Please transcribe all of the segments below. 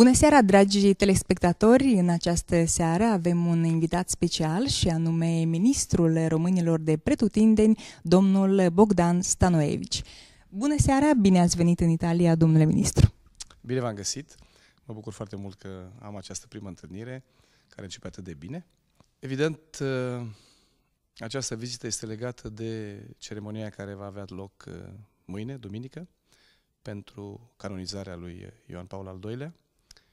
Bună seara, dragi telespectatori! În această seară avem un invitat special și anume ministrul românilor de pretutindeni, domnul Bogdan Stanoevici. Bună seara, bine ați venit în Italia, domnule ministru! Bine v-am găsit! Mă bucur foarte mult că am această primă întâlnire care începe atât de bine. Evident, uh, această vizită este legată de ceremonia care va avea loc uh, mâine, duminică, pentru canonizarea lui Ioan Paul al II-lea,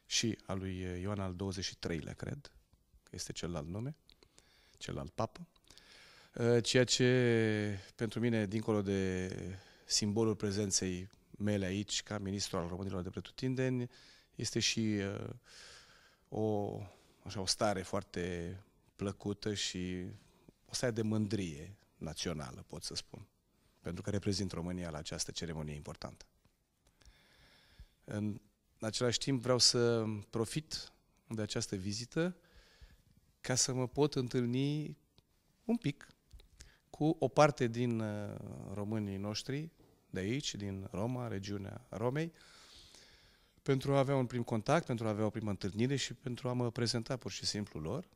și a lui Ioan al 23 lea cred, că este celălalt nume, celălalt papă, uh, ceea ce pentru mine, dincolo de simbolul prezenței mele aici, ca ministru al românilor de pretutindeni, este și uh, o, așa, o stare foarte plăcută și o stare de mândrie națională, pot să spun, pentru că reprezint România la această ceremonie importantă în același timp vreau să profit de această vizită ca să mă pot întâlni un pic cu o parte din uh, românii noștri de aici, din Roma, regiunea Romei, pentru a avea un prim contact, pentru a avea o primă întâlnire și pentru a mă prezenta pur și simplu lor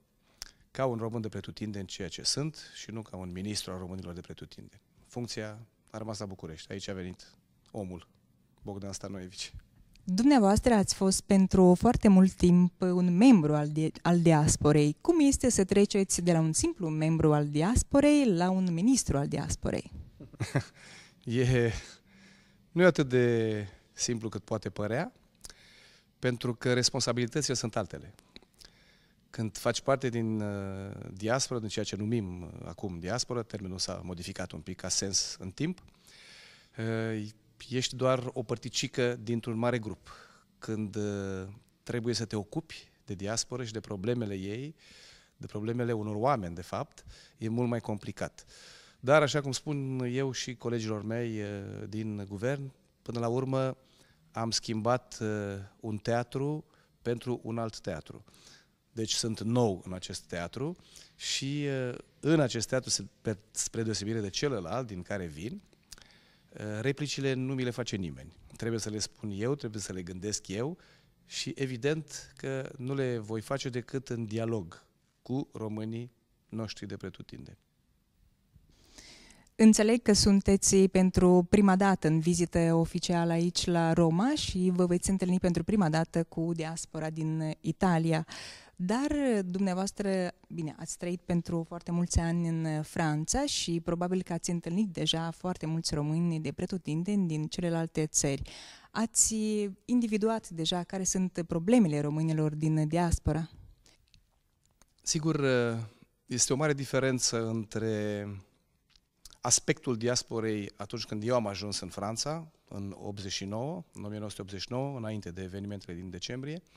ca un român de pretutindeni ceea ce sunt și nu ca un ministru al românilor de pretutindeni. Funcția a rămas la București. Aici a venit omul, Bogdan Stanoevici. Dumneavoastră ați fost pentru foarte mult timp un membru al, di- al diasporei. Cum este să treceți de la un simplu membru al diasporei la un ministru al diasporei? e, nu e atât de simplu cât poate părea, pentru că responsabilitățile sunt altele. Când faci parte din uh, diaspora, din ceea ce numim uh, acum diaspora, termenul s-a modificat un pic ca sens în timp, uh, ești doar o părticică dintr-un mare grup. Când uh, trebuie să te ocupi de diasporă și de problemele ei, de problemele unor oameni, de fapt, e mult mai complicat. Dar, așa cum spun eu și colegilor mei uh, din guvern, până la urmă am schimbat uh, un teatru pentru un alt teatru. Deci sunt nou în acest teatru și în acest teatru, spre deosebire de celălalt din care vin, Eh, replicile nu mi le face nimeni. Trebuie să le spun eu, trebuie să le gândesc eu și evident că nu le voi face decât în dialog cu românii noștri de pretutindeni. Înțeleg că sunteți pentru prima dată în vizită oficială aici la Roma și vă veți întâlni pentru prima dată cu diaspora din Italia. Dar eh, dumneavoastră, bine, ați trăit pentru foarte mulți ani în eh, Franța și probabil că ați întâlnit deja foarte mulți români de pretutindeni din celelalte țări. Ați eh, individuat deja care sunt problemele românilor din diaspora? Sigur, este o mare diferență între aspectul diasporei atunci când eu am ajuns în Franța, în 89, în 1989, înainte de evenimentele din decembrie, uh,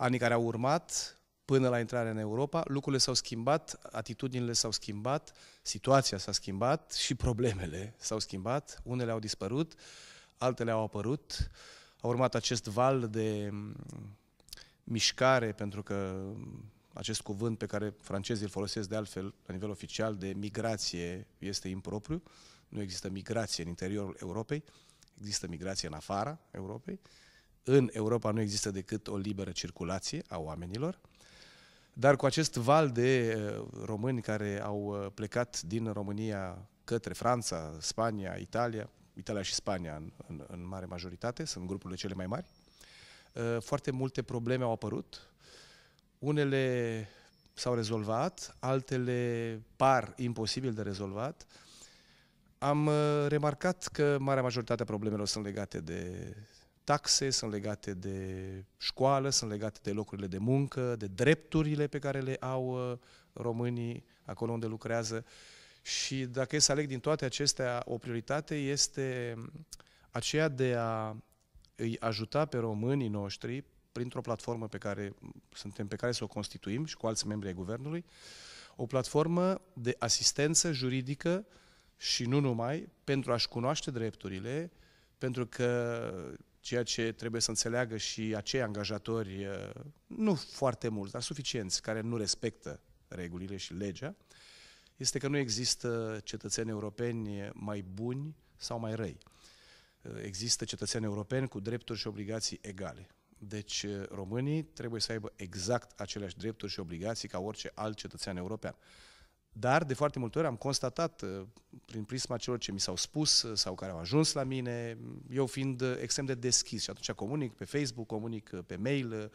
anii care au urmat, până la intrarea în Europa, lucrurile s-au schimbat, atitudinile s-au schimbat, situația s-a schimbat și problemele s-au schimbat. Unele au dispărut, altele au apărut. A urmat acest val de mm, mișcare, pentru că mm, acest cuvânt pe care francezii îl folosesc de altfel la nivel oficial de migrație este impropriu. Nu există migrație în interiorul Europei, există migrație în afara Europei. Uh, în Europa nu există decât o liberă circulație a oamenilor, dar cu acest val de uh, români care au uh, plecat din România către Franța, Spania, Italia, Italia și Spania în, în, în mare majoritate, sunt grupurile cele mai mari, uh, foarte multe probleme au apărut. Unele s-au rezolvat, altele par imposibil de rezolvat. Am remarcat că marea majoritate a problemelor sunt legate de taxe, sunt legate de școală, sunt legate de locurile de muncă, de drepturile pe care le au uh, românii acolo unde lucrează. Și dacă e să aleg din toate acestea, o prioritate este um, aceea de a îi ajuta pe românii noștri printr-o platformă pe care um, suntem pe care să o constituim și cu alți membri ai guvernului, o platformă de asistență juridică și nu numai pentru a-și cunoaște drepturile, pentru că Ceea ce trebuie să înțeleagă și acei angajatori, uh, nu foarte mulți, dar suficienți, care nu respectă regulile și legea, este că nu există cetățeni europeni mai buni sau mai răi. Uh, există cetățeni europeni cu drepturi și obligații egale. Deci uh, românii trebuie să aibă exact aceleași drepturi și obligații ca orice alt cetățean european. Dar de foarte multe ori am constatat uh, prin prisma celor ce mi s-au spus uh, sau care au ajuns la mine, eu fiind uh, extrem de deschis și atunci comunic pe Facebook, comunic pe mail,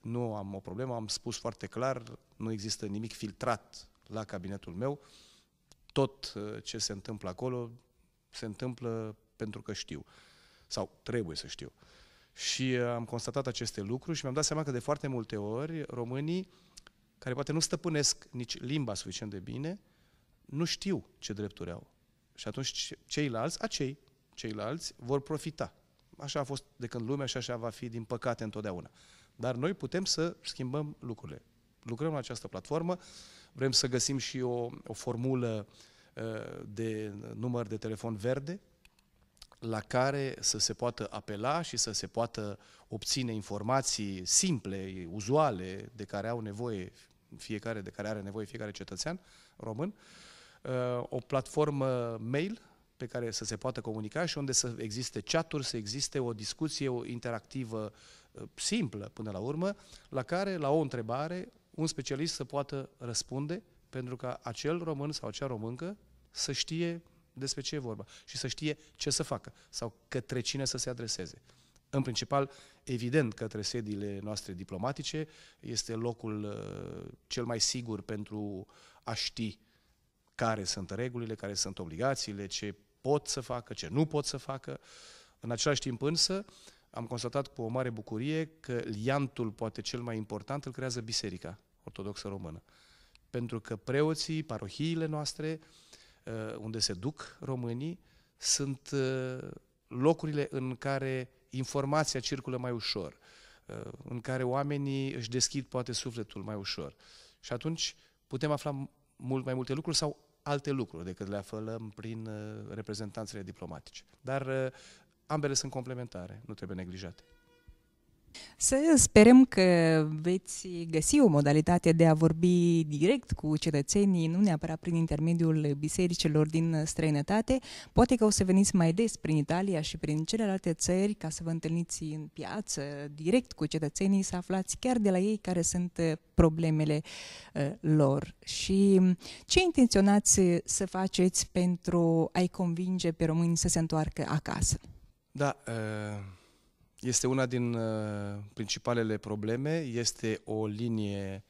nu am o problemă, am spus foarte clar, nu există nimic filtrat la cabinetul meu, tot ce se întâmplă acolo se întâmplă pentru că știu sau trebuie să știu. Și am constatat aceste lucruri și mi-am dat seama că de foarte multe ori românii care poate nu stăpânesc nici limba suficient de bine, nu știu ce drepturi au. Și atunci ceilalți, acei, ceilalți vor profita. Așa a fost de când lumea și așa va fi, din păcate, întotdeauna. Dar noi putem să schimbăm lucrurile. Lucrăm la această platformă, vrem să găsim și o, o formulă uh, de număr de telefon verde, la care să se poată apela și să se poată obține informații simple, uzuale, de care au nevoie fiecare, de care are nevoie fiecare cetățean român, uh, o platformă mail pe care să se poată comunica și unde să existe chaturi, să existe o discuție o interactivă uh, simplă până la urmă, la care, la o întrebare, un specialist să poată răspunde pentru ca acel român sau acea româncă să știe despre ce e vorba și să știe ce să facă sau către cine să se adreseze. În principal, evident, către sediile noastre diplomatice este locul uh, cel mai sigur pentru a ști care sunt regulile, care sunt obligațiile, ce pot să facă, ce nu pot să facă. În același timp însă, am constatat cu o mare bucurie că liantul, poate cel mai important, îl creează Biserica Ortodoxă Română. Pentru că preoții, parohiile noastre, uh, Uh, unde se duc românii sunt uh, locurile în care informația circulă mai ușor, uh, în care oamenii își deschid poate sufletul mai ușor. Și atunci putem afla mult mai multe lucruri sau alte lucruri decât le aflăm prin reprezentanțele diplomatice. Dar ambele sunt complementare, nu trebuie neglijate. Să sperăm că veți găsi o modalitate de a vorbi direct cu cetățenii, nu neapărat prin intermediul bisericilor din străinătate. Poate că o să veniți mai des prin Italia și prin celelalte țări ca să vă întâlniți în piață, direct cu cetățenii, să aflați chiar de la ei care sunt problemele uh, lor. Și ce intenționați să faceți pentru a-i convinge pe români să se întoarcă acasă? Da, uh este una din uh, principalele probleme, este o linie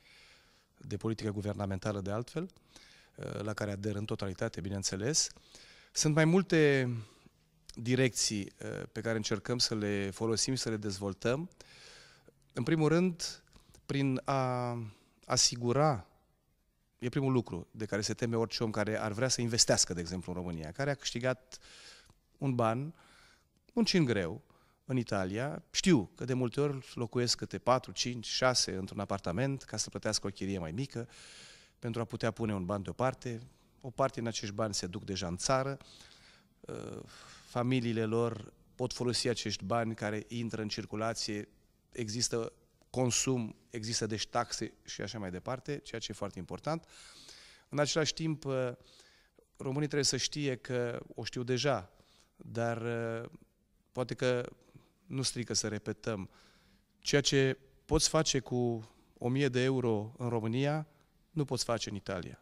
de politică guvernamentală de altfel, uh, la care ader în totalitate, bineînțeles. Sunt mai multe direcții uh, pe care încercăm să le folosim, să le dezvoltăm. În primul rând, prin a asigura e primul lucru de care se teme orice om care ar vrea să investească, de exemplu, în România, care a câștigat un ban, muncind greu, în Italia, știu că de multe ori locuiesc câte 4, 5, 6 într-un apartament ca să plătească o chirie mai mică pentru a putea pune un ban deoparte. O parte din acești bani se duc deja în țară, uh, familiile lor pot folosi acești bani care intră în circulație, există consum, există deci taxe și așa mai departe, ceea ce e foarte important. În același timp, uh, românii trebuie să știe că, o știu deja, dar uh, poate că nu strică să repetăm. Ceea ce poți face cu 1000 de euro în România, nu poți face în Italia.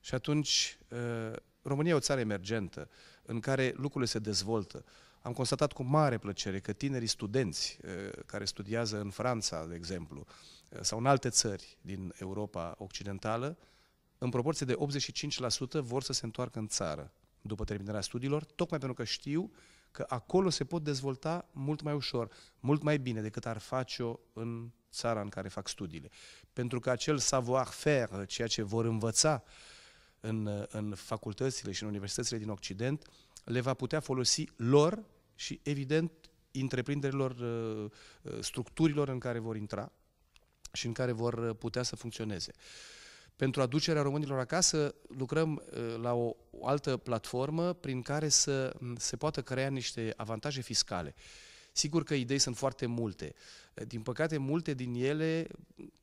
Și atunci, ă, România e o țară emergentă, în care lucrurile se dezvoltă. Am constatat cu mare plăcere că tinerii studenți ă, care studiază în Franța, de exemplu, ă, sau în alte țări din Europa Occidentală, în proporție de 85% vor să se întoarcă în țară după terminarea studiilor, tocmai pentru că știu că acolo se pot dezvolta mult mai ușor, mult mai bine decât ar face-o în țara în care fac studiile. Pentru că acel savoir-faire, ceea ce vor învăța în, în facultățile și în universitățile din Occident, le va putea folosi lor și, evident, întreprinderilor, uh, uh, structurilor în care vor intra și în care vor putea să funcționeze. Pentru aducerea românilor acasă lucrăm uh, la o altă platformă prin care să se poată crea niște avantaje fiscale. Sigur că idei sunt foarte multe. Uh, din păcate, multe din ele,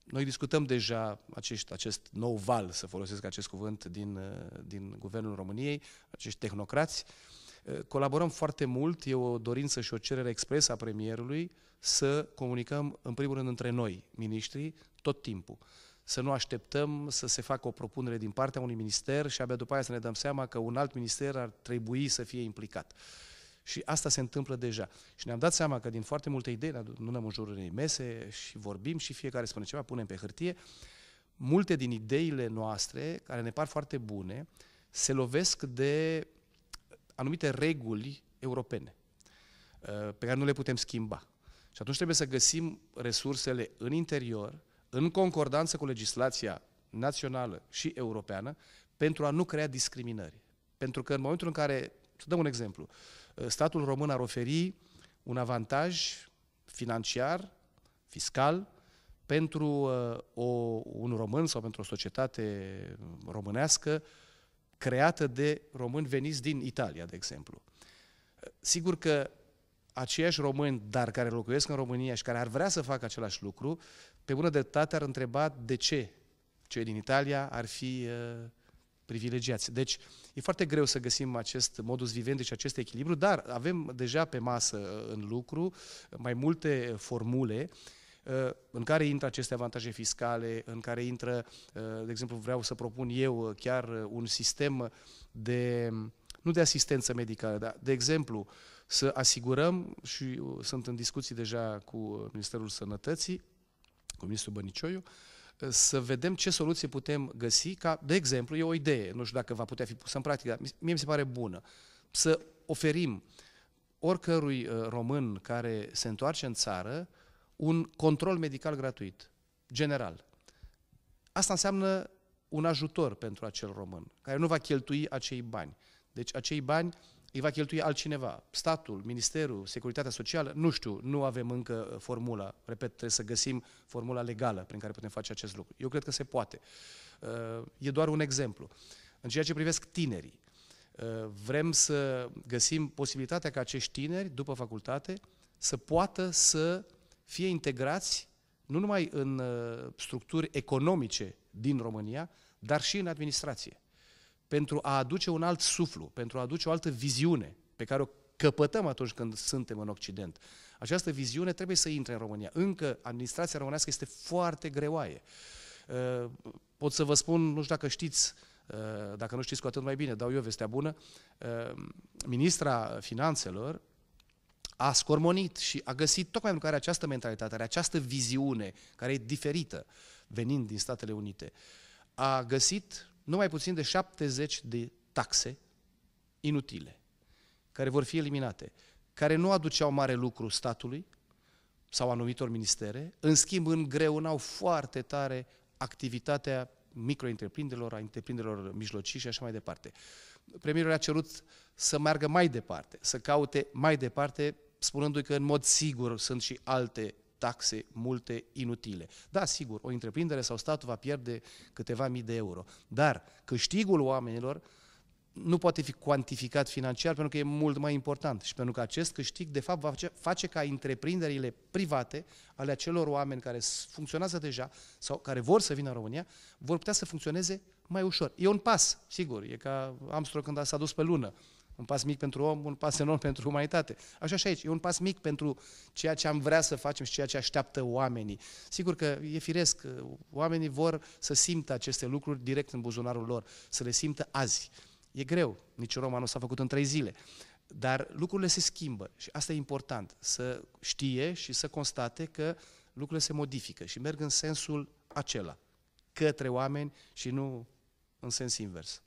noi discutăm deja acest, acest nou val, să folosesc acest cuvânt, din, uh, din Guvernul României, acești tehnocrați. Colaborăm foarte mult, e o dorință și o cerere expresă a premierului să comunicăm, în primul rând, între noi, miniștrii, tot timpul să nu așteptăm să se facă o propunere din partea unui minister și abia după aia să ne dăm seama că un alt minister ar trebui să fie implicat. Și asta se întâmplă deja. Și ne-am dat seama că din foarte multe idei, nu ne în jurul unei mese și vorbim și fiecare spune ceva, punem pe hârtie, multe din ideile noastre, care ne par foarte bune, se lovesc de anumite reguli europene uh, pe care nu le putem schimba. Și atunci trebuie să găsim resursele în interior în concordanță cu legislația națională și europeană, pentru a nu crea discriminări. Pentru că în momentul în care, să dăm un exemplu, uh, statul român ar oferi un avantaj financiar, fiscal, pentru uh, o, un român sau pentru o societate românească creată de români veniți din Italia, de exemplu. Uh, sigur că aceiași români, dar care locuiesc în România și care ar vrea să facă același lucru, pe bună dreptate ar întreba de ce cei din Italia ar fi uh, privilegiați. Deci e foarte greu să găsim acest modus vivendi și acest echilibru, dar avem deja pe masă uh, în lucru uh, mai multe formule în care intră aceste avantaje fiscale, în care intră, de exemplu, vreau să propun eu chiar un sistem de, nu de asistență medicală, dar, de exemplu, să asigurăm, și sunt în discuții deja cu Ministerul Sănătății, cu ministrul Bănicioiu, ă, să vedem ce soluție putem găsi ca, de exemplu, e o idee, nu știu dacă va putea fi pusă în practică, dar mie mi se pare bună, să oferim oricărui ă, român care se întoarce în țară un control medical gratuit, general. Asta înseamnă un ajutor pentru acel român, care nu va cheltui acei bani. Deci acei bani îi va cheltui altcineva, statul, ministerul, securitatea socială, nu știu, nu avem încă uh, formula, repet, trebuie să găsim formula legală prin care putem face acest lucru. Eu cred că se poate. Uh, e doar un exemplu. În ceea ce privesc tinerii, uh, vrem să găsim posibilitatea ca acești tineri, după facultate, să poată să fie integrați nu numai în structuri economice din România, dar și în administrație pentru a aduce un alt suflu, pentru a aduce o altă viziune pe care o căpătăm atunci când suntem în Occident. Această viziune trebuie să intre în România. Încă administrația românească este foarte greoaie. Ă, pot să vă spun, nu știu dacă știți, ă, dacă nu știți cu atât mai bine, dau eu vestea bună, ă, ministra finanțelor a scormonit și a găsit tocmai pentru că are această mentalitate, are această viziune care e diferită venind din Statele Unite. A găsit nu mai puțin de 70 de taxe inutile, care vor fi eliminate, care nu aduceau mare lucru statului sau anumitor ministere, în schimb îngreunau foarte tare activitatea micro a întreprinderilor mijlocii și așa mai departe. Premierul a cerut să meargă mai departe, să caute mai departe, spunându-i că în mod sigur sunt și alte taxe multe inutile. Da, sigur, o întreprindere sau statul va pierde câteva mii de euro, dar câștigul oamenilor nu poate fi cuantificat financiar pentru că e mult mai important și pentru că acest câștig de fapt va face, ca întreprinderile private ale acelor oameni care funcționează deja sau care vor să vină în România, vor putea să funcționeze mai ușor. E un pas, sigur, e ca Armstrong când s-a dus pe lună. Un pas mic pentru om, un pas enorm pentru umanitate. Așa și aici, e un pas mic pentru ceea ce am vrea să facem și ceea ce așteaptă oamenii. Sigur că e firesc, oamenii vor să simtă aceste lucruri direct în buzunarul lor, să le simtă azi. E greu, nici Roma nu s-a făcut în trei zile. Dar lucrurile se schimbă și asta e important, să știe și să constate că lucrurile se modifică și merg în sensul acela, către oameni și nu în sens invers.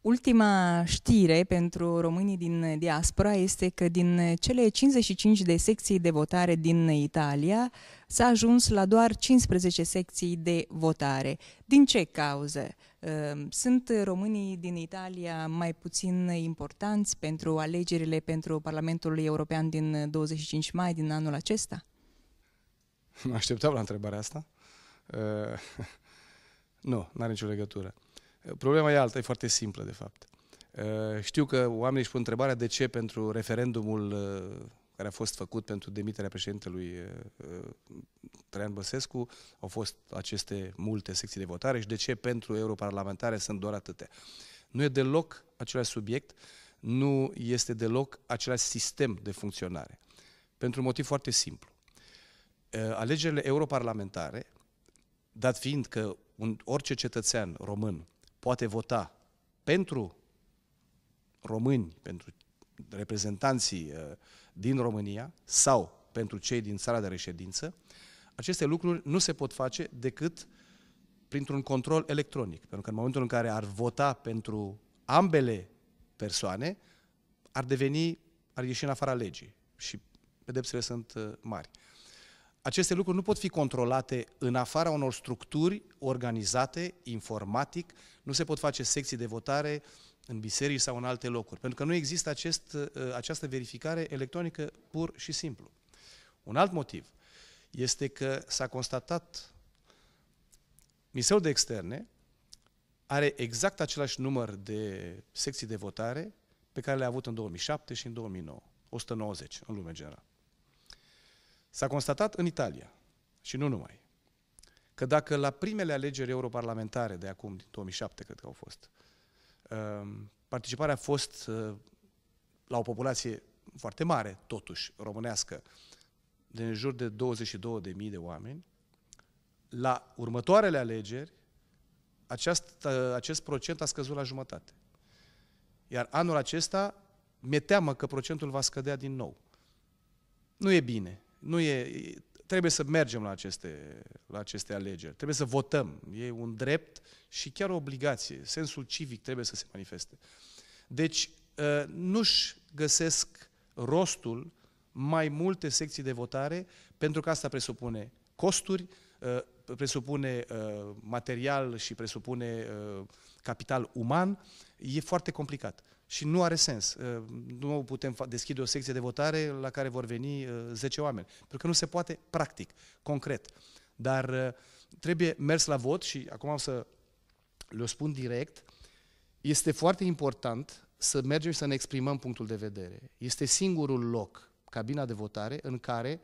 Ultima știre pentru românii din diaspora este că din cele 55 de secții de votare din Italia s-a ajuns la doar 15 secții de votare. Din ce cauză? Ehm, sunt românii din Italia mai puțin importanți pentru alegerile pentru Parlamentul European din 25 mai din anul acesta? Mă așteptam la întrebarea asta. Uh, nu, n-are nicio legătură. Problema e alta, e foarte simplă, de fapt. Eh, știu că oamenii își pun întrebarea de ce pentru referendumul eh, care a fost făcut pentru demiterea președintelui eh, Traian Băsescu au fost aceste multe secții de votare și de ce pentru europarlamentare sunt doar atâtea. Nu e deloc același subiect, nu este deloc același sistem de funcționare. Pentru un motiv foarte simplu. Alegerile europarlamentare, dat fiind că un, orice cetățean român poate vota pentru români, pentru reprezentanții uh, din România sau pentru cei din țara de reședință, aceste lucruri nu se pot face decât printr-un control electronic. Pentru că în momentul în care ar vota pentru ambele persoane, ar deveni, ar ieși în afara legii și pedepsele sunt uh, mari aceste lucruri nu pot fi controlate în afara unor structuri organizate, informatic, nu se pot face secții de votare în biserici sau în alte locuri, pentru că nu există acest, uh, această verificare electronică pur și simplu. Un alt motiv este că s-a constatat miseul de externe are exact același număr de secții de votare pe care le-a avut în 2007 și în 2009, 190 în lumea generală. S-a constatat în Italia, și nu numai, că dacă la primele alegeri europarlamentare de acum, din 2007 cred că au fost, um, participarea a fost uh, la o populație foarte mare, totuși, românească, de în jur de 22.000 de oameni, la următoarele alegeri, aceast, uh, acest procent a scăzut la jumătate. Iar anul acesta, mi-e teamă că procentul va scădea din nou. Nu e bine. Nu e, trebuie să mergem la aceste, la aceste alegeri, trebuie să votăm. E un drept și chiar o obligație. Sensul civic trebuie să se manifeste. Deci, ă, nu-și găsesc rostul mai multe secții de votare, pentru că asta presupune costuri, ă, presupune ă, material și presupune capital uman. E foarte complicat și nu are sens. Uh, nu putem deschide o secție de votare la care vor veni 10 uh, oameni, pentru că nu se poate practic, concret. Dar uh, trebuie mers la vot și acum o să le spun direct, este foarte important să mergem și să ne exprimăm punctul de vedere. Este singurul loc, cabina de votare, în care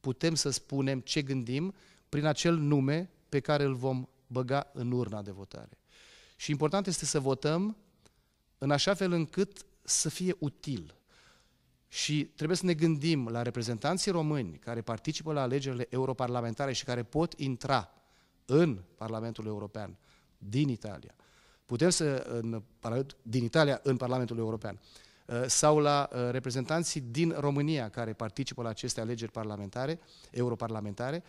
putem să spunem ce gândim prin acel nume pe care îl vom băga în urna de votare. Și important este să votăm în așa fel încât să fie util. Și trebuie să ne gândim la reprezentanții români care participă la alegerile europarlamentare și care pot intra în Parlamentul European din Italia. Putem să, în, din Italia, în Parlamentul European ă, sau la ă, reprezentanții din România care participă la aceste alegeri parlamentare, europarlamentare,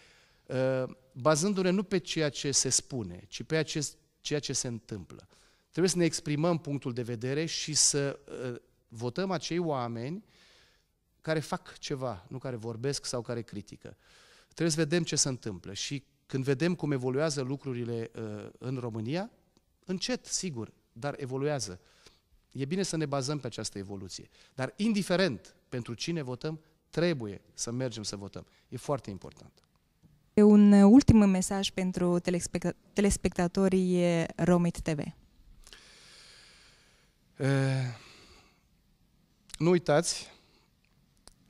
ă, bazându-ne nu pe ceea ce se spune, ci pe acest, ceea ce se întâmplă. Trebuie să ne exprimăm punctul de vedere și să uh, votăm acei oameni care fac ceva, nu care vorbesc sau care critică. Trebuie să vedem ce se întâmplă și când vedem cum evoluează lucrurile uh, în România, încet, sigur, dar evoluează. E bine să ne bazăm pe această evoluție. Dar indiferent pentru cine votăm, trebuie să mergem să votăm. E foarte important. Un ultim mesaj pentru telespectatorii Romit TV. Ă, nu uitați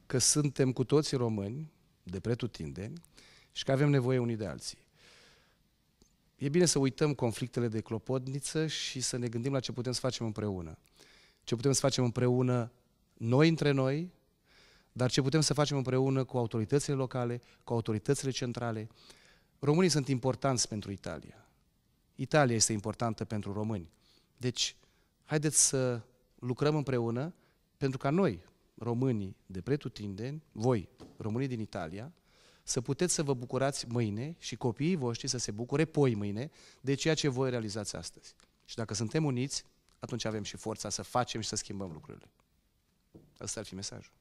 că suntem cu toții români, de pretutindeni, și că avem nevoie unii de alții. E bine să uităm conflictele de clopotniță și să ne gândim la ce putem să facem împreună. Ce putem să facem împreună noi între noi, dar ce putem să facem împreună cu autoritățile locale, cu autoritățile centrale. Românii sunt importanți pentru Italia. Italia este importantă pentru români. Deci, haideți să lucrăm împreună pentru ca noi, românii de pretutindeni, voi, românii din Italia, să puteți să vă bucurați mâine și copiii voștri să se bucure poi mâine de ceea ce voi realizați astăzi. Și dacă suntem uniți, atunci avem și forța să facem și să schimbăm lucrurile. Asta ar fi mesajul.